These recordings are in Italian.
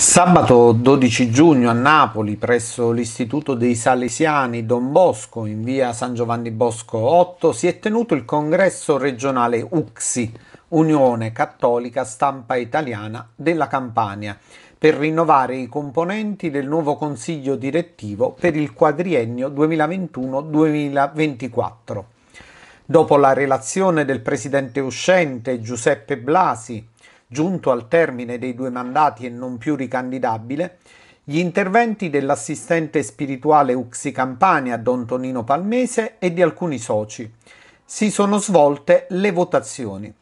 Sabato 12 giugno a Napoli presso l'Istituto dei Salesiani Don Bosco in via San Giovanni Bosco 8 si è tenuto il congresso regionale UXI, Unione Cattolica Stampa Italiana della Campania, per rinnovare i componenti del nuovo consiglio direttivo per il quadriennio 2021-2024. Dopo la relazione del presidente uscente Giuseppe Blasi, giunto al termine dei due mandati e non più ricandidabile, gli interventi dell'assistente spirituale Uxi Campania Don Tonino Palmese e di alcuni soci. Si sono svolte le votazioni.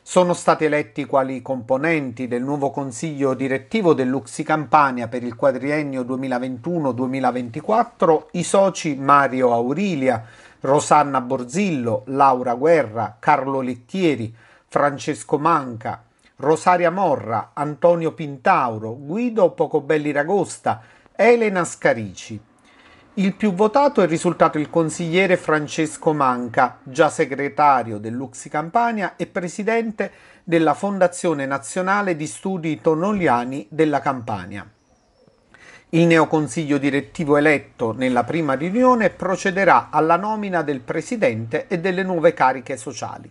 Sono stati eletti quali componenti del nuovo consiglio direttivo dell'Uxi Campania per il quadriennio 2021-2024 i soci Mario Aurilia, Rosanna Borzillo, Laura Guerra, Carlo Littieri, Francesco Manca, Rosaria Morra, Antonio Pintauro, Guido Pocobelli Ragosta, Elena Scarici. Il più votato è risultato il consigliere Francesco Manca, già segretario dell'Uxi Campania e presidente della Fondazione Nazionale di Studi Tonoliani della Campania. Il neoconsiglio direttivo eletto nella prima riunione procederà alla nomina del presidente e delle nuove cariche sociali.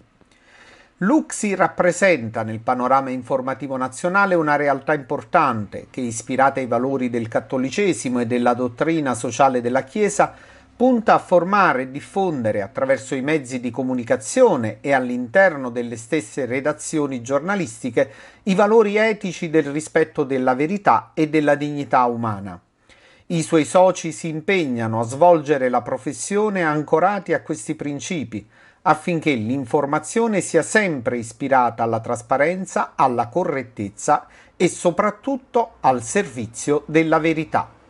Luxi rappresenta nel panorama informativo nazionale una realtà importante che, ispirata ai valori del cattolicesimo e della dottrina sociale della Chiesa, punta a formare e diffondere attraverso i mezzi di comunicazione e all'interno delle stesse redazioni giornalistiche i valori etici del rispetto della verità e della dignità umana. I suoi soci si impegnano a svolgere la professione ancorati a questi principi, affinché l'informazione sia sempre ispirata alla trasparenza, alla correttezza e soprattutto al servizio della verità.